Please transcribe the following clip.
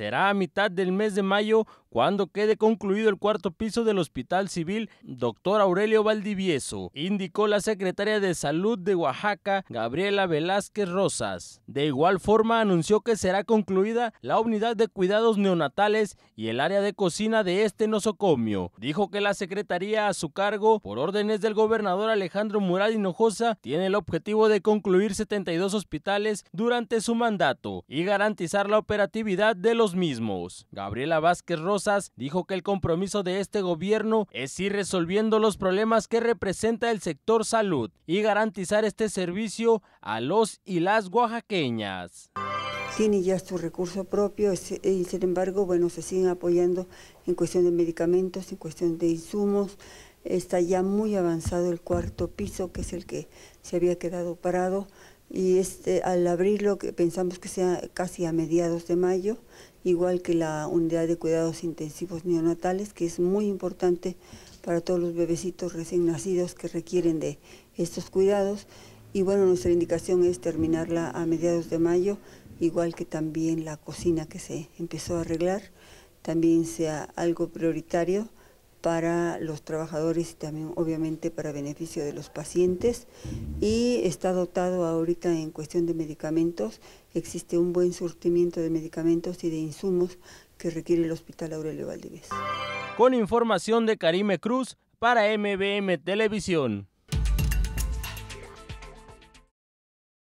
Será a mitad del mes de mayo cuando quede concluido el cuarto piso del Hospital Civil Dr. Aurelio Valdivieso, indicó la secretaria de Salud de Oaxaca, Gabriela Velázquez Rosas. De igual forma, anunció que será concluida la unidad de cuidados neonatales y el área de cocina de este nosocomio. Dijo que la secretaría a su cargo, por órdenes del gobernador Alejandro Mural Hinojosa, tiene el objetivo de concluir 72 hospitales durante su mandato y garantizar la operatividad de los mismos. Gabriela Vázquez Rosas dijo que el compromiso de este gobierno es ir resolviendo los problemas que representa el sector salud y garantizar este servicio a los y las oaxaqueñas. Tiene ya su recurso propio eh, y sin embargo, bueno, se siguen apoyando en cuestión de medicamentos, en cuestión de insumos. Está ya muy avanzado el cuarto piso, que es el que se había quedado parado y este, al abrirlo pensamos que sea casi a mediados de mayo, igual que la unidad de cuidados intensivos neonatales, que es muy importante para todos los bebecitos recién nacidos que requieren de estos cuidados. Y bueno, nuestra indicación es terminarla a mediados de mayo, igual que también la cocina que se empezó a arreglar, también sea algo prioritario para los trabajadores y también obviamente para beneficio de los pacientes y está dotado ahorita en cuestión de medicamentos, existe un buen surtimiento de medicamentos y de insumos que requiere el Hospital Aurelio Valdivés. Con información de Karime Cruz para MBM Televisión.